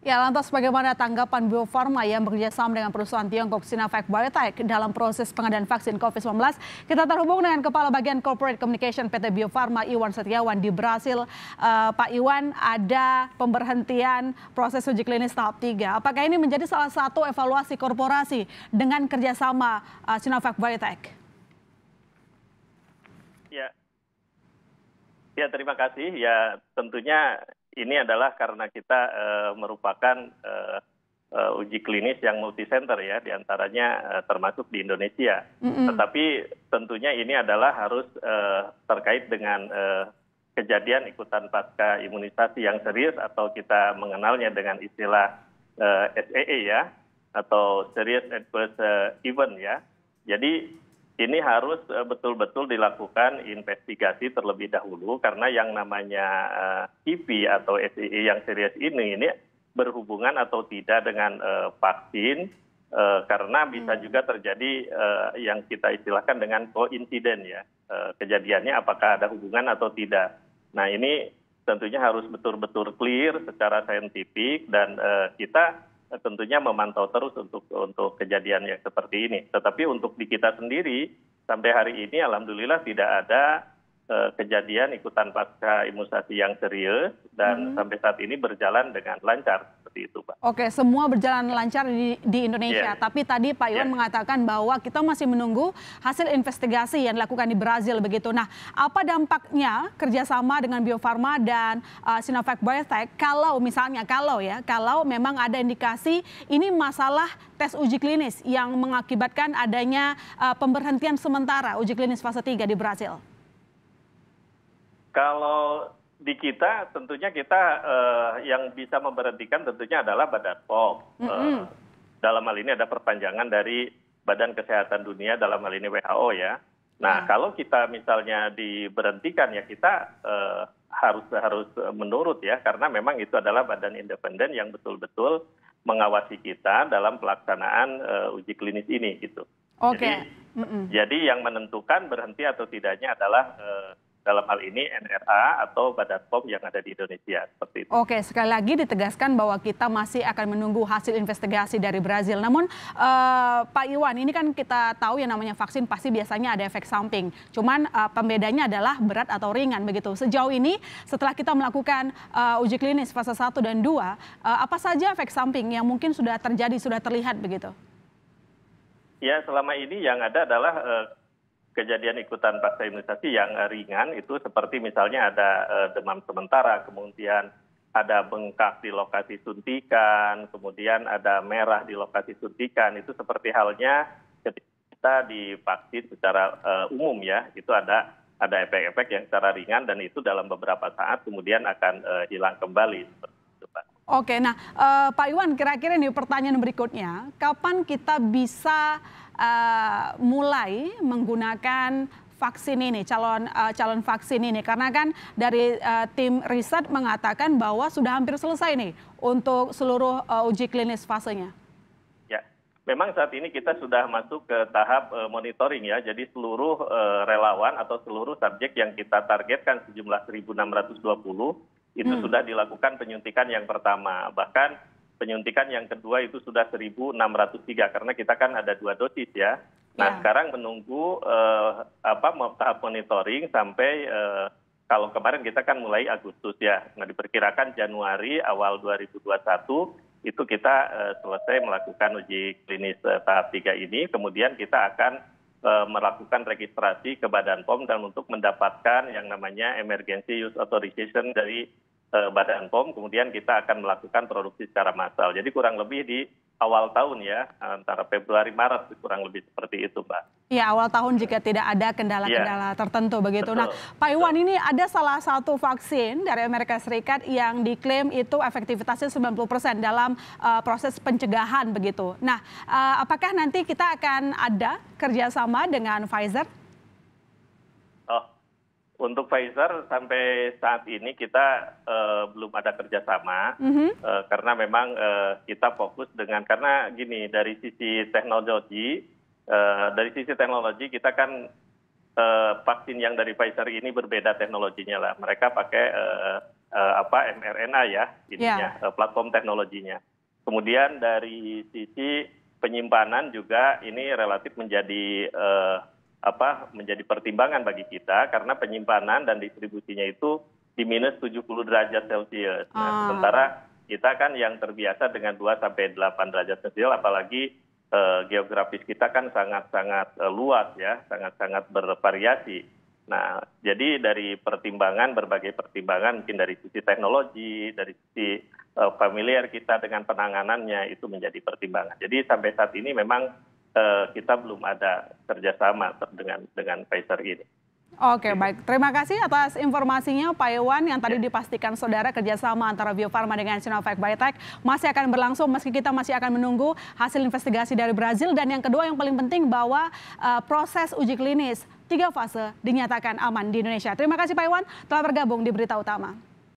Ya, lantas bagaimana tanggapan Bio Farma yang bekerjasama dengan perusahaan Tiongkok Sinovac Biotech dalam proses pengadaan vaksin COVID-19? Kita terhubung dengan Kepala Bagian Corporate Communication PT Bio Farma Iwan Setiawan di Brasil. Uh, Pak Iwan, ada pemberhentian proses uji klinis tahap 3. Apakah ini menjadi salah satu evaluasi korporasi dengan kerjasama uh, Sinovac Biotech? Ya, ya terima kasih. Ya tentunya ini adalah karena kita uh, merupakan uh, uh, uji klinis yang multisenter ya, diantaranya uh, termasuk di Indonesia. Mm-hmm. Tetapi tentunya ini adalah harus uh, terkait dengan uh, kejadian ikutan pasca imunisasi yang serius atau kita mengenalnya dengan istilah uh, SAE e ya, atau Serious Adverse Event ya. Jadi ini harus eh, betul-betul dilakukan investigasi terlebih dahulu karena yang namanya eh, TV atau SIE yang serius ini ini berhubungan atau tidak dengan eh, vaksin karena bisa hmm. juga terjadi yang kita istilahkan dengan koinsiden ya kejadiannya apakah ada hubungan atau tidak. Nah ini tentunya harus betul-betul clear secara saintifik dan kita Eh, tentunya memantau terus untuk untuk kejadian yang seperti ini. Tetapi untuk di kita sendiri sampai hari ini alhamdulillah tidak ada uh, kejadian ikutan pasca imunisasi yang serius dan hmm. sampai saat ini berjalan dengan lancar seperti itu, Pak. Oke, semua berjalan lancar di, di Indonesia. Yeah. Tapi tadi Pak Iwan yeah. mengatakan bahwa kita masih menunggu hasil investigasi yang dilakukan di Brazil begitu. Nah, apa dampaknya kerjasama dengan Bio Farma dan uh, Sinovac Biotech kalau misalnya kalau ya kalau memang ada indikasi ini masalah tes uji klinis yang mengakibatkan adanya uh, pemberhentian sementara uji klinis fase 3 di Brazil? Kalau di kita tentunya kita uh, yang bisa memberhentikan tentunya adalah Badan POM. Mm -hmm. uh, dalam hal ini ada perpanjangan dari Badan Kesehatan Dunia dalam hal ini WHO ya. Nah, ya. kalau kita misalnya diberhentikan ya kita uh, harus harus menurut ya karena memang itu adalah badan independen yang betul-betul mengawasi kita dalam pelaksanaan uh, uji klinis ini gitu. Oke. Okay. Jadi, mm -hmm. jadi yang menentukan berhenti atau tidaknya adalah uh, dalam hal ini NRA atau Badan POM yang ada di Indonesia seperti itu. Oke, sekali lagi ditegaskan bahwa kita masih akan menunggu hasil investigasi dari Brazil. Namun uh, Pak Iwan, ini kan kita tahu yang namanya vaksin pasti biasanya ada efek samping. Cuman uh, pembedanya adalah berat atau ringan begitu. Sejauh ini setelah kita melakukan uh, uji klinis fase 1 dan 2, uh, apa saja efek samping yang mungkin sudah terjadi, sudah terlihat begitu? Ya, selama ini yang ada adalah uh, kejadian ikutan pasca imunisasi yang eh, ringan itu seperti misalnya ada eh, demam sementara, kemudian ada bengkak di lokasi suntikan, kemudian ada merah di lokasi suntikan. Itu seperti halnya ketika kita divaksin secara eh, umum ya, itu ada ada efek-efek yang secara ringan dan itu dalam beberapa saat kemudian akan hilang kembali. Oke, nah uh, Pak Iwan kira-kira ini pertanyaan berikutnya, kapan kita bisa Eh, mulai menggunakan vaksin ini, calon uh, calon vaksin ini karena kan dari uh, tim riset mengatakan bahwa sudah hampir selesai nih untuk seluruh uh, uji klinis fasenya. Ya, memang saat ini kita sudah masuk ke tahap uh, monitoring ya. Jadi seluruh uh, relawan atau seluruh subjek yang kita targetkan sejumlah 1620 itu hmm. sudah dilakukan penyuntikan yang pertama. Bahkan penyuntikan yang kedua itu sudah 1.603 karena kita kan ada dua dosis ya. Nah, ya. sekarang menunggu uh, apa tahap monitoring sampai uh, kalau kemarin kita kan mulai Agustus ya. Nah, diperkirakan Januari awal 2021 itu kita uh, selesai melakukan uji klinis uh, tahap 3 ini, kemudian kita akan melakukan registrasi ke Badan POM dan untuk mendapatkan yang namanya emergency use authorization dari Eh, badan POM, kemudian kita akan melakukan produksi secara massal. Jadi kurang lebih di awal tahun ya, antara Februari Maret kurang lebih seperti itu, Mbak. Iya, awal tahun jika tidak ada kendala-kendala ya. tertentu begitu. Nah, betul, nah, Pak Iwan betul. ini ada salah satu vaksin dari Amerika Serikat yang diklaim itu efektivitasnya 90% dalam uh, proses pencegahan begitu. Nah, uh, apakah nanti kita akan ada kerjasama dengan Pfizer? Untuk Pfizer sampai saat ini kita uh, belum ada kerjasama mm -hmm. uh, karena memang uh, kita fokus dengan karena gini dari sisi teknologi uh, dari sisi teknologi kita kan uh, vaksin yang dari Pfizer ini berbeda teknologinya lah mereka pakai uh, uh, apa mRNA ya ininya yeah. Ya. uh, platform teknologinya kemudian dari sisi penyimpanan juga ini relatif menjadi uh, apa menjadi pertimbangan bagi kita karena penyimpanan dan distribusinya itu di minus 70 derajat Celcius. Nah, ah. sementara kita kan yang terbiasa dengan 2 sampai 8 derajat Celcius apalagi eh, geografis kita kan sangat-sangat eh, luas ya, sangat-sangat bervariasi. Nah, jadi dari pertimbangan berbagai pertimbangan mungkin dari sisi teknologi, dari sisi eh, familiar kita dengan penanganannya itu menjadi pertimbangan. Jadi sampai saat ini memang Eh, kita belum ada kerjasama dengan dengan Pfizer ini. Oke, baik. Terima kasih atas informasinya Pak Iwan yang tadi ya. dipastikan saudara kerjasama antara Bio Farma dengan Sinovac Biotech masih akan berlangsung meski kita masih akan menunggu hasil investigasi dari Brazil. Dan yang kedua yang paling penting bahwa uh, proses uji klinis tiga fase dinyatakan aman di Indonesia. Terima kasih Pak Iwan telah bergabung di Berita Utama.